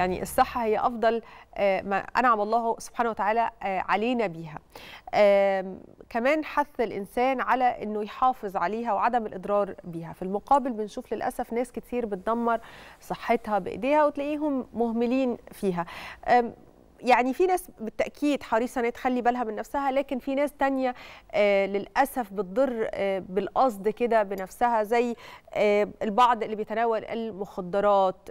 يعني الصحة هي أفضل آه، ما أنعم الله سبحانه وتعالى آه، علينا بيها كمان حث الإنسان على أنه يحافظ عليها وعدم الإضرار بيها في المقابل بنشوف للأسف ناس كتير بتدمر صحتها بإيديها وتلاقيهم مهملين فيها يعني في ناس بالتاكيد حريصه ان تخلي بالها من نفسها لكن في ناس تانية آه، للاسف بتضر آه، بالقصد كده بنفسها زي آه، البعض اللي بيتناول المخدرات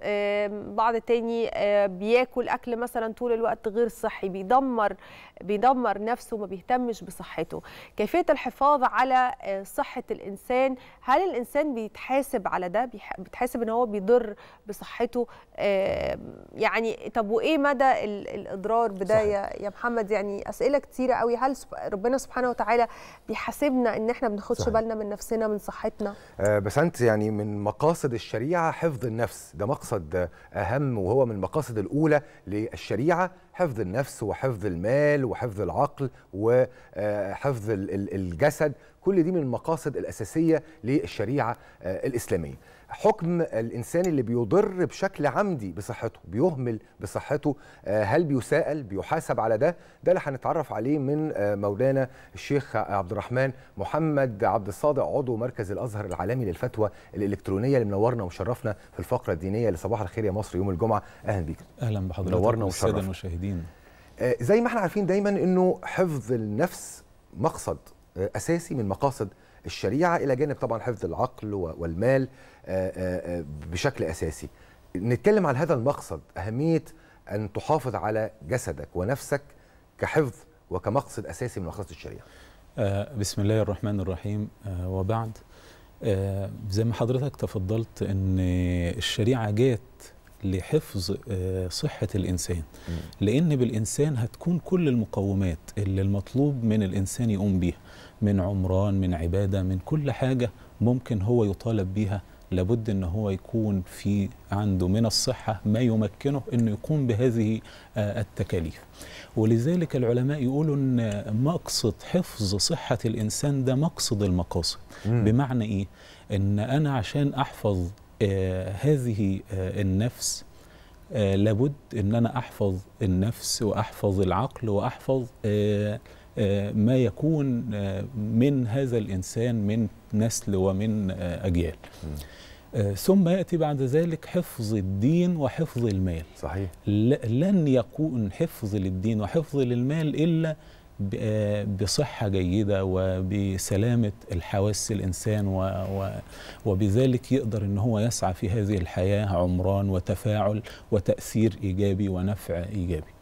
بعض تاني بياكل اكل مثلا طول الوقت غير صحي بيدمر بيدمر نفسه وما بيهتمش بصحته كيفيه الحفاظ على آه، صحه الانسان هل الانسان بيتحاسب على ده بيتحاسب ان هو بيضر بصحته يعني طب وايه مدى الاضرار بدايه صحيح. يا محمد يعني اسئله كتيره قوي هل ربنا سبحانه وتعالى بيحاسبنا ان احنا بناخدش بالنا من نفسنا من صحتنا آه بس انت يعني من مقاصد الشريعه حفظ النفس ده مقصد اهم وهو من المقاصد الاولى للشريعه حفظ النفس وحفظ المال وحفظ العقل وحفظ الجسد كل دي من المقاصد الأساسية للشريعة آه، الإسلامية حكم الإنسان اللي بيضر بشكل عمدي بصحته بيهمل بصحته آه، هل بيساءل بيحاسب على ده ده اللي هنتعرف عليه من آه، مولانا الشيخ عبد الرحمن محمد عبد الصادق عضو مركز الأزهر العالمي للفتوى الإلكترونية اللي منورنا ومشرفنا في الفقرة الدينية لصباح الخير يا مصر يوم الجمعة أهلا بيك أهلا بحضرتك منورنا ومشرفنا المشاهدين زي ما احنا عارفين دايما انه حفظ النفس مقصد اساسي من مقاصد الشريعه الى جانب طبعا حفظ العقل والمال آه، آه، آه، بشكل اساسي نتكلم عن هذا المقصد اهميه ان تحافظ على جسدك ونفسك كحفظ وكمقصد اساسي من مقاصد الشريعه بسم الله الرحمن الرحيم وبعد زي ما حضرتك تفضلت ان الشريعه جت لحفظ صحة الإنسان لأن بالإنسان هتكون كل المقومات اللي المطلوب من الإنسان يقوم بيها من عمران من عبادة من كل حاجة ممكن هو يطالب بيها لابد ان هو يكون في عنده من الصحه ما يمكنه انه يقوم بهذه آه، التكاليف ولذلك العلماء يقولوا ان مقصد حفظ صحه الانسان ده مقصد المقاصد بمعنى ايه ان انا عشان احفظ آه، هذه آه، النفس لابد ان انا احفظ النفس واحفظ العقل واحفظ آه آه، ما يكون آه، من هذا الإنسان من نسل ومن آه، أجيال ثم يأتي بعد ذلك حفظ الدين وحفظ المال صحيح لن يكون حفظ للدين وحفظ للمال إلا بصحة جيدة وبسلامة الحواس الإنسان و و وبذلك يقدر أن هو يسعى في هذه الحياة عمران وتفاعل وتأثير إيجابي ونفع إيجابي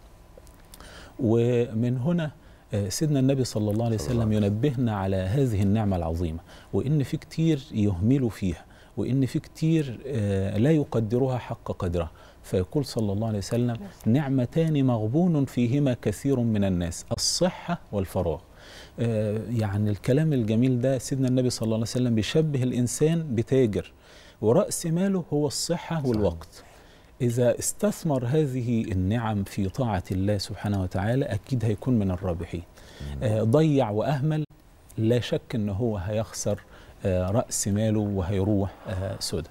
ومن هنا آه، سيدنا النبي صلى الله عليه وسلم ينبهنا على هذه النعمة العظيمة وإن في كتير يهملوا فيها وإن في كتير آه، لا يقدرها حق قدرها فيقول صلى الله عليه وسلم نعمتان مغبون فيهما كثير من الناس الصحة والفراغ آه، يعني الكلام الجميل ده سيدنا النبي صلى الله عليه وسلم بيشبه الإنسان بتاجر ورأس ماله هو الصحة والوقت إذا استثمر هذه النعم في طاعة الله سبحانه وتعالى أكيد هيكون من الرابحين آه، ضيع وأهمل لا شك أنه هو هيخسر آه، رأس ماله وهيروح آه، سودة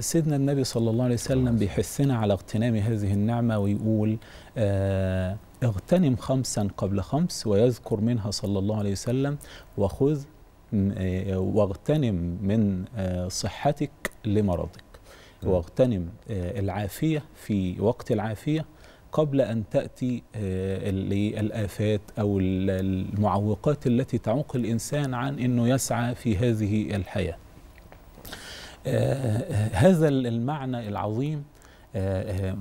سيدنا النبي صلى الله عليه وسلم بيحثنا على اغتنام هذه النعمة ويقول اغتنم خمسا قبل خمس ويذكر منها صلى الله عليه وسلم وخذ واغتنم من صحتك لمرضك واغتنم آه، العافية في وقت العافية قبل أن تأتي الآفات آه، أو المعوقات التي تعوق الإنسان عن أنه يسعى في هذه الحياة آه، هذا المعنى العظيم آه، آه،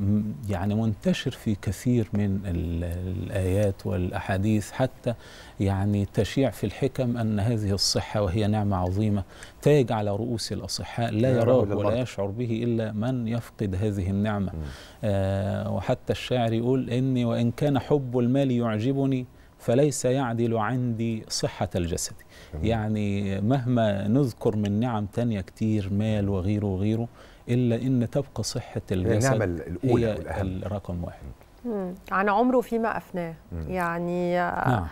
يعني منتشر في كثير من الآيات والأحاديث حتى يعني تشيع في الحكم أن هذه الصحة وهي نعمة عظيمة تاج على رؤوس الأصحاء لا يراه ولا يشعر به إلا من يفقد هذه النعمة آه، وحتى الشاعر يقول إني وإن كان حب المال يعجبني فليس يعدل عندي صحة الجسد يعني مهما نذكر من نعم تانية كتير مال وغيره وغيره إلا أن تبقى صحة الجسد النعمة الأولى هي والأهم. الرقم واحد مم. عن عمره فيما أفناه يعني نعم.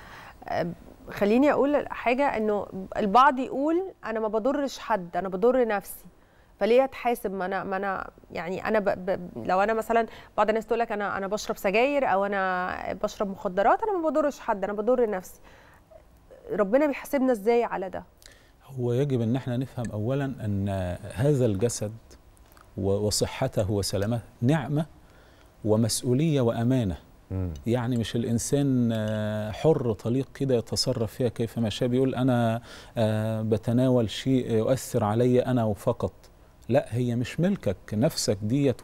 آه، خليني أقول حاجة أنه البعض يقول أنا ما بضرش حد أنا بضر نفسي فليه اتحاسب ما انا ما انا يعني انا ب ب لو انا مثلا بعض الناس تقول لك انا انا بشرب سجاير او انا بشرب مخدرات انا ما بضرش حد انا بضر نفسي ربنا بيحاسبنا ازاي على ده هو يجب ان احنا نفهم اولا ان هذا الجسد وصحته وسلامته نعمة ومسؤولية وأمانة مم. يعني مش الإنسان آه، حر طليق كده يتصرف فيها كيف ما شاء بيقول أنا آه، بتناول شيء يؤثر علي أنا وفقط لا هي مش ملكك نفسك ديت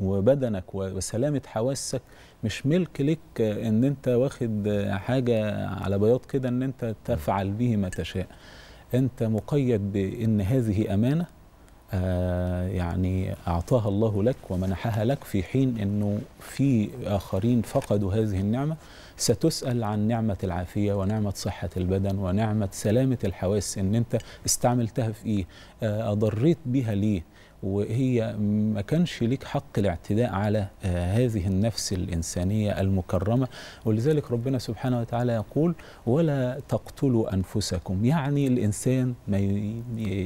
وبدنك وسلامة حواسك مش ملك لك آه، ان انت واخد حاجة على بياض كده ان انت تفعل به ما تشاء انت مقيد بان هذه امانة آه، يعني أعطاها الله لك ومنحها لك في حين أنه في آخرين فقدوا هذه النعمة ستسأل عن نعمة العافية ونعمة صحة البدن ونعمة سلامة الحواس ان انت استعملتها في ايه آه، اضريت بها ليه وهي ما كانش ليك حق الاعتداء على آه، هذه النفس الإنسانية المكرمة ولذلك ربنا سبحانه وتعالى يقول ولا تقتلوا أنفسكم يعني الإنسان ما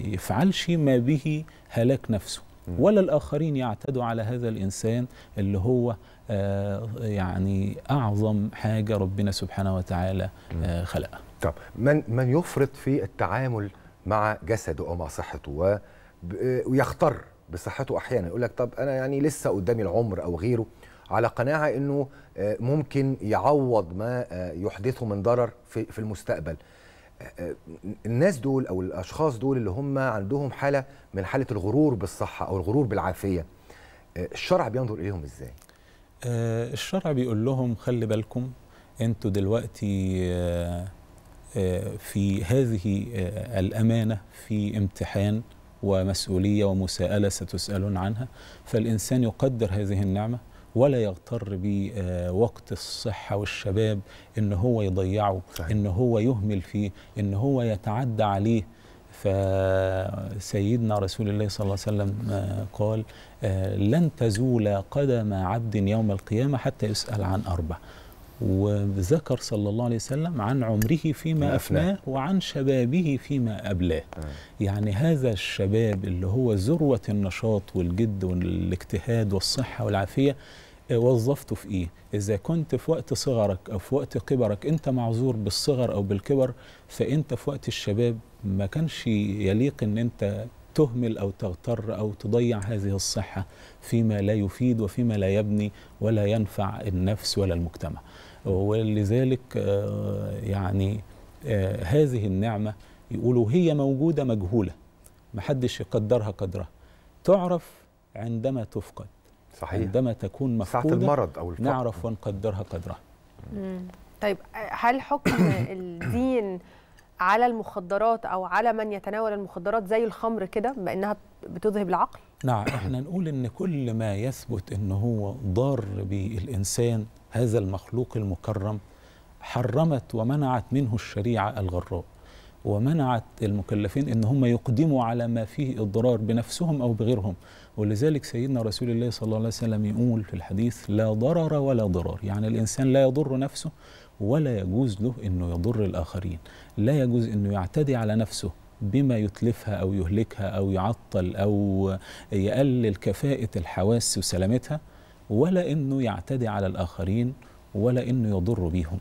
يفعلش ما به هلاك نفسه ولا الآخرين يعتدوا على هذا الإنسان اللي هو آه، يعني اعظم حاجه ربنا سبحانه وتعالى آه، خلقها. طب من من يفرط في التعامل مع جسده او مع صحته ويختر بصحته احيانا يقول لك طب انا يعني لسه قدامي العمر او غيره على قناعه انه آه، ممكن يعوض ما يحدثه من ضرر في المستقبل. الناس دول او الاشخاص دول اللي هم عندهم حاله من حاله الغرور بالصحه او الغرور بالعافيه الشرع بينظر اليهم ازاي؟ آه الشرع بيقول لهم خلي بالكم انتوا دلوقتي آه آه في هذه آه الامانه في امتحان ومسؤوليه ومساءله ستسالون عنها فالانسان يقدر هذه النعمه ولا يغتر بوقت الصحة والشباب إن هو يضيعه صحيح. إن هو يهمل فيه إن هو يتعدى عليه فسيدنا رسول الله صلى الله عليه وسلم آه، قال آه، لن تزول قدم عبد يوم القيامة حتى يسأل عن أربع وذكر صلى الله عليه وسلم عن عمره فيما أفناه وعن شبابه فيما أبلاه آه. يعني هذا الشباب اللي هو ذروة النشاط والجد والاجتهاد والصحة والعافية وظفته في ايه اذا كنت في وقت صغرك او في وقت كبرك انت معذور بالصغر او بالكبر فانت في وقت الشباب ما كانش يليق ان انت تهمل او تغتر او تضيع هذه الصحه فيما لا يفيد وفيما لا يبني ولا ينفع النفس ولا المجتمع ولذلك آه، يعني آه، هذه النعمه يقولوا هي موجوده مجهوله محدش يقدرها قدرها تعرف عندما تفقد صحيح. عندما تكون مفقودة ساعة المرض أو الفقر. نعرف ونقدرها قدرها طيب هل حكم الدين على المخدرات او على من يتناول المخدرات زي الخمر كده بانها بتذهب العقل نعم احنا نقول ان كل ما يثبت ان هو ضار بالانسان هذا المخلوق المكرم حرمت ومنعت منه الشريعه الغراء ومنعت المكلفين ان هم يقدموا على ما فيه اضرار بنفسهم او بغيرهم ولذلك سيدنا رسول الله صلى الله عليه وسلم يقول في الحديث لا ضرر ولا ضرار يعني الانسان لا يضر نفسه ولا يجوز له أنه يضر الآخرين لا يجوز أنه يعتدي على نفسه بما يتلفها أو يهلكها أو يعطل أو يقلل كفاءة الحواس وسلامتها ولا أنه يعتدي على الآخرين ولا أنه يضر بيهم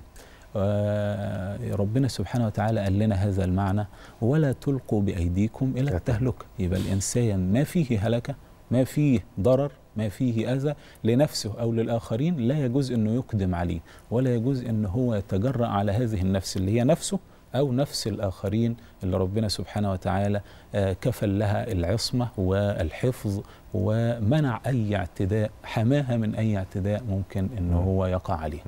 آه، ربنا سبحانه وتعالى قال لنا هذا المعنى ولا تلقوا بأيديكم إلى التهلكة يبقى الإنسان ما فيه هلكة ما فيه ضرر ما فيه أذى لنفسه أو للآخرين لا يجوز أنه يقدم عليه ولا يجوز أن هو يتجرأ على هذه النفس اللي هي نفسه أو نفس الآخرين اللي ربنا سبحانه وتعالى آه، كفل لها العصمة والحفظ ومنع أي اعتداء حماها من أي اعتداء ممكن أنه هو يقع عليه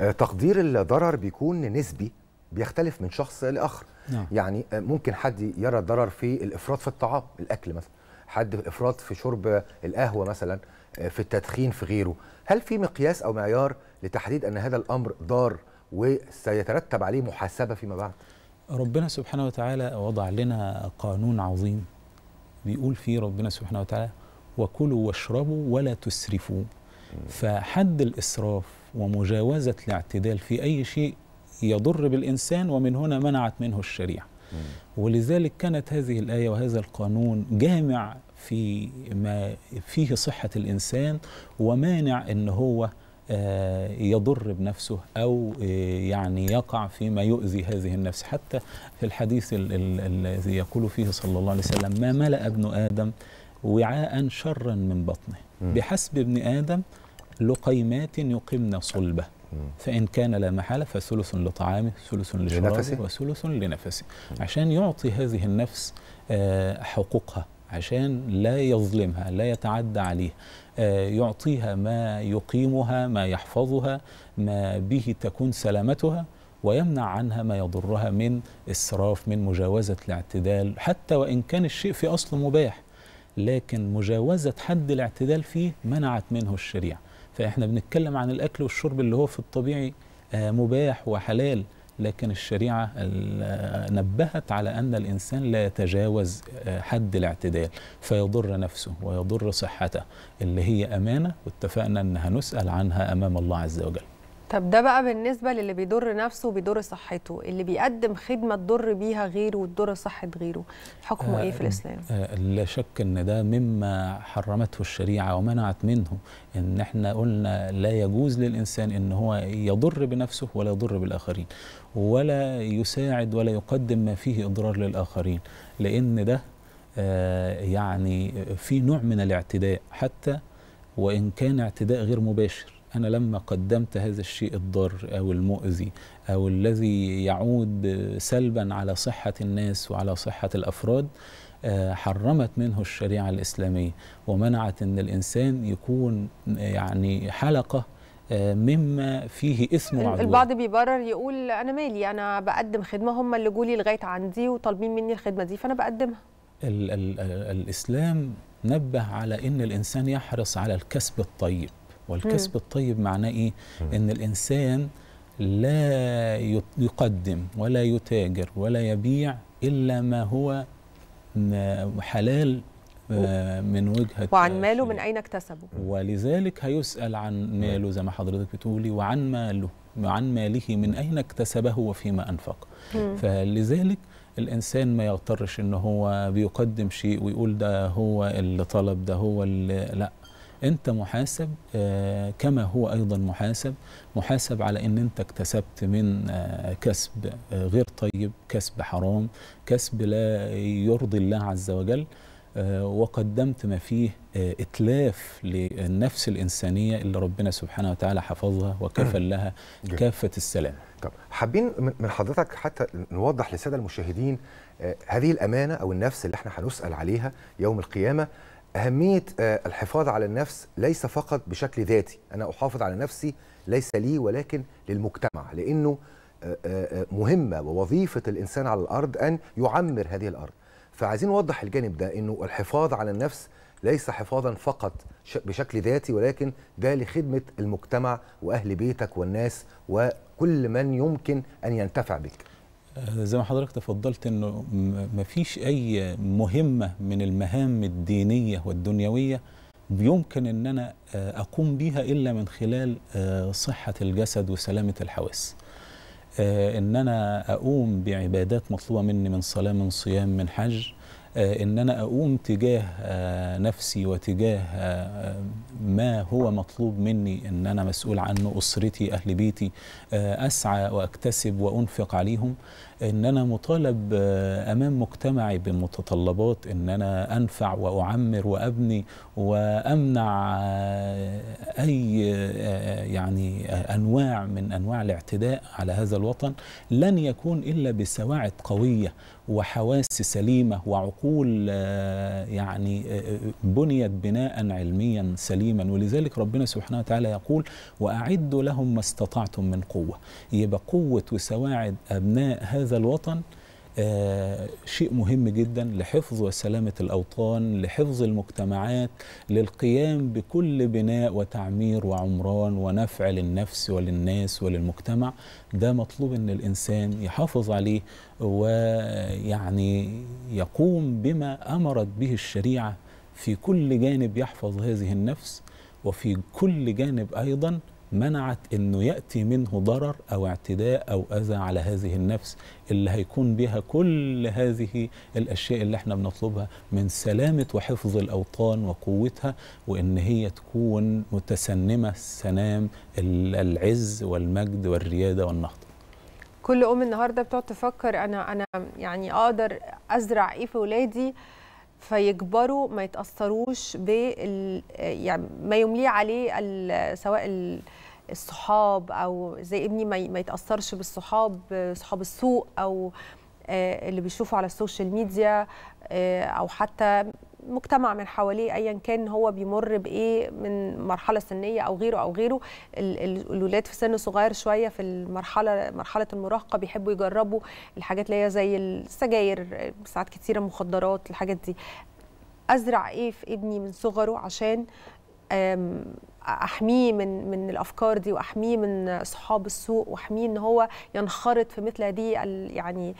آه، تقدير الضرر بيكون نسبي بيختلف من شخص لآخر نعم. يعني آه، ممكن حد يرى الضرر في الإفراط في الطعام الأكل مثلا حد افراط في شرب القهوه مثلا آه، في التدخين في غيره هل في مقياس او معيار لتحديد ان هذا الامر ضار وسيترتب عليه محاسبه فيما بعد ربنا سبحانه وتعالى وضع لنا قانون عظيم بيقول فيه ربنا سبحانه وتعالى وكلوا واشربوا ولا تسرفوا فحد الإسراف ومجاوزة الاعتدال في أي شيء يضر بالإنسان ومن هنا منعت منه الشريعة ولذلك كانت هذه الآية وهذا القانون جامع في ما فيه صحة الإنسان ومانع أن هو آه، يضر بنفسه أو آه، يعني يقع فيما يؤذي هذه النفس حتى في الحديث الذي يقول فيه صلى الله عليه وسلم ما ملأ ابن آدم وعاء شرا من بطنه بحسب ابن آدم لقيمات يقمن صلبه فإن كان لا محالة فثلث لطعامه ثلث لشرابه وثلث لنفسه عشان يعطي هذه النفس آه، حقوقها عشان لا يظلمها لا يتعدى عليها آه، يعطيها ما يقيمها ما يحفظها ما به تكون سلامتها ويمنع عنها ما يضرها من إسراف من مجاوزة الاعتدال حتى وإن كان الشيء في أصله مباح لكن مجاوزة حد الاعتدال فيه منعت منه الشريعة فاحنا بنتكلم عن الاكل والشرب اللي هو في الطبيعي آه، مباح وحلال لكن الشريعة نبهت على أن الإنسان لا يتجاوز آه، حد الاعتدال فيضر نفسه ويضر صحته اللي هي أمانة واتفقنا أنها نسأل عنها أمام الله عز وجل طب ده بقى بالنسبه للي بيضر نفسه وبيضر صحته اللي بيقدم خدمه تضر بيها غيره وتضر صحه غيره حكمه آه ايه في آه، الاسلام آه لا شك ان ده مما حرمته الشريعه ومنعت منه ان احنا قلنا لا يجوز للانسان ان هو يضر بنفسه ولا يضر بالاخرين ولا يساعد ولا يقدم ما فيه اضرار للاخرين لان ده آه يعني في نوع من الاعتداء حتى وان كان اعتداء غير مباشر أنا لما قدمت هذا الشيء الضار أو المؤذي أو الذي يعود سلبا على صحة الناس وعلى صحة الأفراد آه، حرمت منه الشريعة الإسلامية ومنعت أن الإنسان يكون آه، يعني حلقة آه، مما فيه اسم وعدوان البعض بيبرر يقول انا مالي انا بقدم خدمه هم اللي جولي لغايه عندي وطالبين مني الخدمه دي فانا بقدمها ال ال الاسلام نبه على ان الانسان يحرص على الكسب الطيب والكسب الطيب معناه إيه؟ إن الإنسان لا يقدم ولا يتاجر ولا يبيع إلا ما هو حلال آه، من وجهة وعن ماله من أين اكتسبه ولذلك هيسأل عن ماله زي ما حضرتك بتقولي وعن ماله عن ماله من أين اكتسبه وفيما أنفق فلذلك الإنسان ما يغترش إن هو بيقدم شيء ويقول ده هو اللي طلب ده هو اللي لا انت محاسب آه، كما هو ايضا محاسب محاسب على ان انت اكتسبت من آه، كسب آه، غير طيب كسب حرام كسب لا يرضي الله عز وجل وقدمت ما فيه اتلاف للنفس الانسانيه اللي ربنا سبحانه وتعالى حفظها وكفل لها كافه السلام طب حابين من حضرتك حتى نوضح للساده المشاهدين هذه الامانه او النفس اللي احنا هنسال عليها يوم القيامه أهمية آه، الحفاظ على النفس ليس فقط بشكل ذاتي أنا أحافظ على نفسي ليس لي ولكن للمجتمع لأنه آه، آه، مهمة ووظيفة الإنسان على الأرض أن يعمر هذه الأرض فعايزين نوضح الجانب ده أنه الحفاظ على النفس ليس حفاظا فقط بشكل ذاتي ولكن ده لخدمة المجتمع وأهل بيتك والناس وكل من يمكن أن ينتفع بك آه، زي ما حضرتك تفضلت انه مفيش اي مهمه من المهام الدينيه والدنيويه يمكن ان انا آه، اقوم بيها الا من خلال آه، صحه الجسد وسلامه الحواس. ان انا اقوم بعبادات مطلوبه مني من صلاه من صيام من حج آه، ان انا اقوم تجاه آه، نفسي وتجاه آه، ما هو مطلوب مني ان انا مسؤول عنه اسرتي اهل بيتي اسعى واكتسب وانفق عليهم ان انا مطالب آه، امام مجتمعي بمتطلبات ان انا انفع واعمر وابني وامنع آه، اي آه، يعني انواع من انواع الاعتداء على هذا الوطن لن يكون الا بسواعد قويه وحواس سليمه وعقول يعني بنيت بناء علميا سليما ولذلك ربنا سبحانه وتعالى يقول واعدوا لهم ما استطعتم من قوه يبقى قوه وسواعد ابناء هذا هذا الوطن آه، شيء مهم جدا لحفظ وسلامة الأوطان لحفظ المجتمعات للقيام بكل بناء وتعمير وعمران ونفع للنفس وللناس وللمجتمع ده مطلوب أن الإنسان يحافظ عليه ويعني يقوم بما أمرت به الشريعة في كل جانب يحفظ هذه النفس وفي كل جانب أيضا منعت انه ياتي منه ضرر او اعتداء او اذى على هذه النفس اللي هيكون بها كل هذه الاشياء اللي احنا بنطلبها من سلامه وحفظ الاوطان وقوتها وان هي تكون متسنمه السنام العز والمجد والرياده والنهضه. كل ام النهارده بتقعد تفكر انا انا يعني اقدر ازرع ايه في ولادي فيكبروا ما يتاثروش ب يعني ما يمليه عليه سواء ال... الصحاب او زي ابني ما يتاثرش بالصحاب صحاب السوق او آه، اللي بيشوفه على السوشيال ميديا آه، او حتى مجتمع من حواليه ايا كان هو بيمر بايه من مرحله سنيه او غيره او غيره الاولاد في سن صغير شويه في المرحله مرحله المراهقه بيحبوا يجربوا الحاجات اللي هي زي السجاير ساعات كتيره مخدرات الحاجات دي ازرع ايه في ابني من صغره عشان احميه من من الافكار دي واحميه من اصحاب السوق واحميه ان هو ينخرط في مثل هذه يعني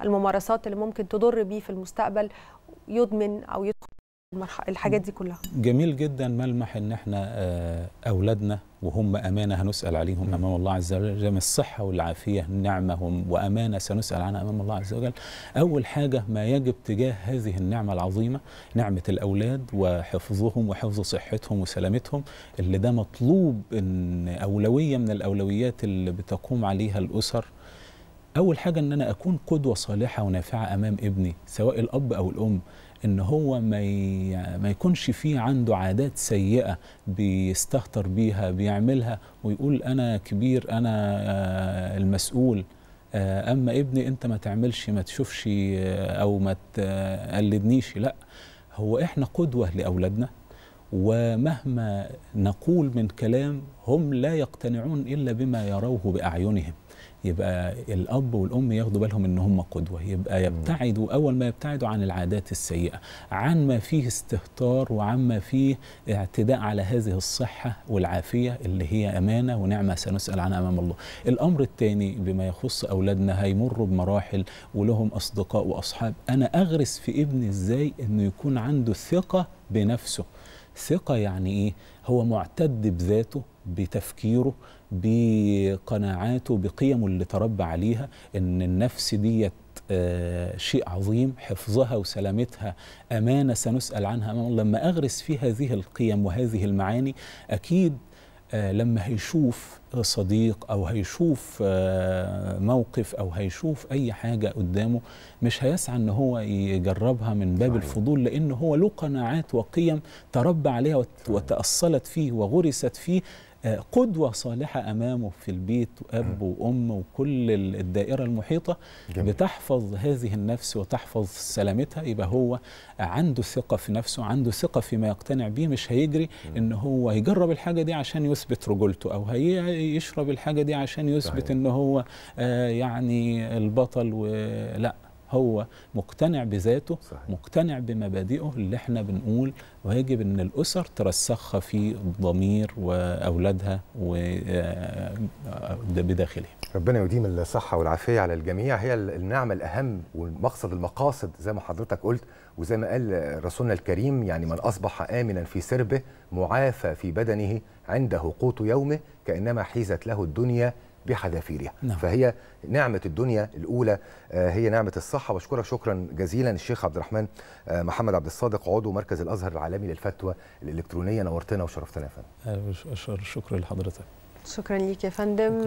الممارسات اللي ممكن تضر بيه في المستقبل يضمن او الحاجات دي كلها جميل جدا ملمح ان احنا آه، اولادنا وهم امانه هنسال عليهم امام الله عز وجل زي الصحه والعافيه نعمه وامانه سنسال عنها امام الله عز وجل اول حاجه ما يجب تجاه هذه النعمه العظيمه نعمه الاولاد وحفظهم وحفظ صحتهم وسلامتهم اللي ده مطلوب ان اولويه من الاولويات اللي بتقوم عليها الاسر اول حاجه ان انا اكون قدوه صالحه ونافعه امام ابني سواء الاب او الام ان هو ما ما يكونش فيه عنده عادات سيئه بيستهتر بيها بيعملها ويقول انا كبير انا آه، المسؤول آه، اما ابني انت ما تعملش ما تشوفش آه، او ما تقلدنيش لا هو احنا قدوه لاولادنا ومهما نقول من كلام هم لا يقتنعون الا بما يروه باعينهم يبقى الاب والام ياخدوا بالهم ان هم قدوه يبقى يبتعدوا اول ما يبتعدوا عن العادات السيئه عن ما فيه استهتار وعن ما فيه اعتداء على هذه الصحه والعافيه اللي هي امانه ونعمه سنسال عنها امام الله الامر الثاني بما يخص اولادنا هيمروا بمراحل ولهم اصدقاء واصحاب انا اغرس في ابني ازاي انه يكون عنده ثقه بنفسه ثقه يعني ايه هو معتد بذاته بتفكيره بقناعاته بقيمه اللي تربى عليها ان النفس ديت آه، شيء عظيم حفظها وسلامتها أمانة سنسأل عنها أمام الله لما أغرس في هذه القيم وهذه المعاني أكيد آه، لما هيشوف صديق أو هيشوف آه، موقف أو هيشوف أي حاجة قدامه مش هيسعى أن هو يجربها من باب صحيح. الفضول لأن هو له قناعات وقيم تربى عليها وتأصلت فيه وغرست فيه قدوة صالحة أمامه في البيت وأب وأم وكل الدائرة المحيطة جميل. بتحفظ هذه النفس وتحفظ سلامتها يبقى هو عنده ثقة في نفسه عنده ثقة فيما يقتنع به مش هيجري إن هو يجرب الحاجة دي عشان يثبت رجولته أو هيشرب الحاجة دي عشان يثبت إن هو آه، يعني البطل ولا هو مقتنع بذاته صحيح. مقتنع بمبادئه اللي احنا بنقول ويجب ان الاسر ترسخها في الضمير واولادها آه، بداخلها ربنا يديم الصحه والعافيه على الجميع هي النعمه الاهم والمقصد المقاصد زي ما حضرتك قلت وزي ما قال رسولنا الكريم يعني من اصبح امنا في سربه معافى في بدنه عنده قوت يومه كانما حيزت له الدنيا بحذافيرها نعم. فهي نعمة الدنيا الأولى آه، هي نعمة الصحة وأشكرك شكرا جزيلا الشيخ عبد الرحمن آه، محمد عبد الصادق عضو مركز الأزهر العالمي للفتوى الإلكترونية نورتنا وشرفتنا يا فندم شكرا لحضرتك شكرا ليك يا فندم